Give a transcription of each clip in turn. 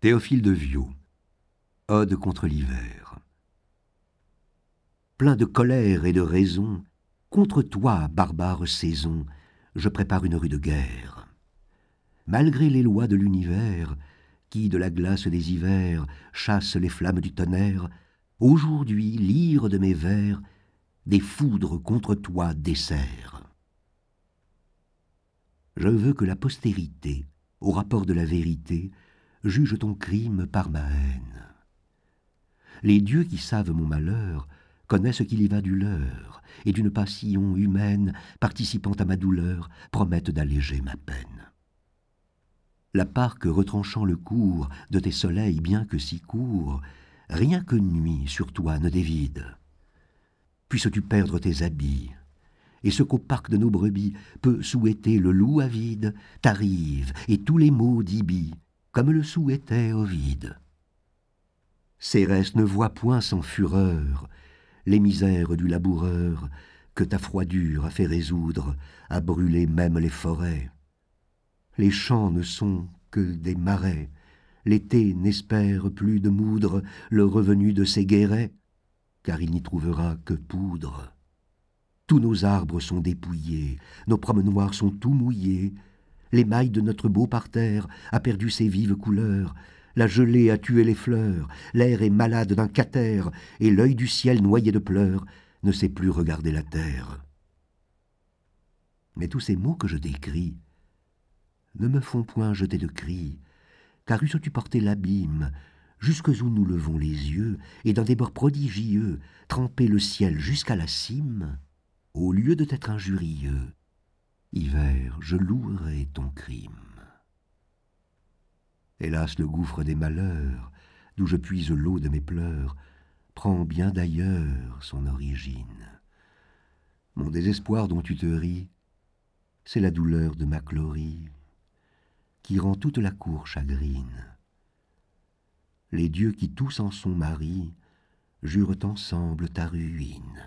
Théophile de Viau. Ode contre l'hiver. Plein de colère et de raison, contre toi, barbare saison, je prépare une rue de guerre. Malgré les lois de l'univers, qui de la glace des hivers chasse les flammes du tonnerre, aujourd'hui, lire de mes vers, des foudres contre toi dessert. Je veux que la postérité, au rapport de la vérité, juge ton crime par ma haine. Les dieux qui savent mon malheur connaissent qu'il y va du leur, et d'une passion humaine participant à ma douleur promettent d'alléger ma peine. La parque retranchant le cours de tes soleils bien que si courts, rien que nuit sur toi ne dévide. Puisses-tu perdre tes habits, et ce qu'au parc de nos brebis peut souhaiter le loup avide, t'arrive, et tous les maux d'Ibi comme le souhaitait Ovide. Cérès ne voit point sans fureur les misères du laboureur que ta froidure a fait résoudre, à brûler même les forêts. Les champs ne sont que des marais, l'été n'espère plus de moudre le revenu de ses guérets, car il n'y trouvera que poudre. Tous nos arbres sont dépouillés, nos promenoirs sont tout mouillés, L'émail de notre beau parterre a perdu ses vives couleurs. La gelée a tué les fleurs. L'air est malade d'un catère. Et l'œil du ciel noyé de pleurs ne sait plus regarder la terre. Mais tous ces mots que je décris ne me font point jeter de cris, car eussent tu porté l'abîme, jusque où nous levons les yeux, et dans des bords prodigieux, tremper le ciel jusqu'à la cime, au lieu de t'être injurieux, Hiver, je louerai ton crime. Hélas le gouffre des malheurs, d'où je puise l'eau de mes pleurs, prend bien d'ailleurs son origine. Mon désespoir dont tu te ris, c'est la douleur de ma chlorie, qui rend toute la cour chagrine. Les dieux qui tous en sont maris, jurent ensemble ta ruine.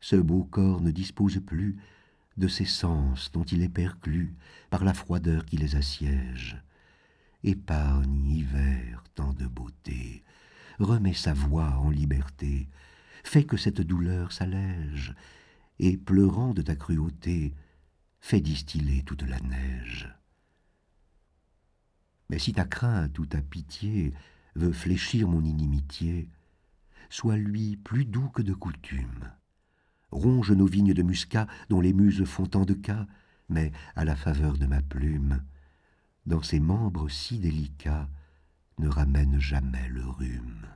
Ce beau corps ne dispose plus de ses sens dont il est perclus par la froideur qui les assiège. Épargne hiver tant de beauté, Remets sa voix en liberté, fais que cette douleur s'allège, et pleurant de ta cruauté, fais distiller toute la neige. Mais si ta crainte ou ta pitié veut fléchir mon inimitié, sois-lui plus doux que de coutume ronge nos vignes de muscat dont les muses font tant de cas, mais, à la faveur de ma plume, dans ses membres si délicats, ne ramène jamais le rhume.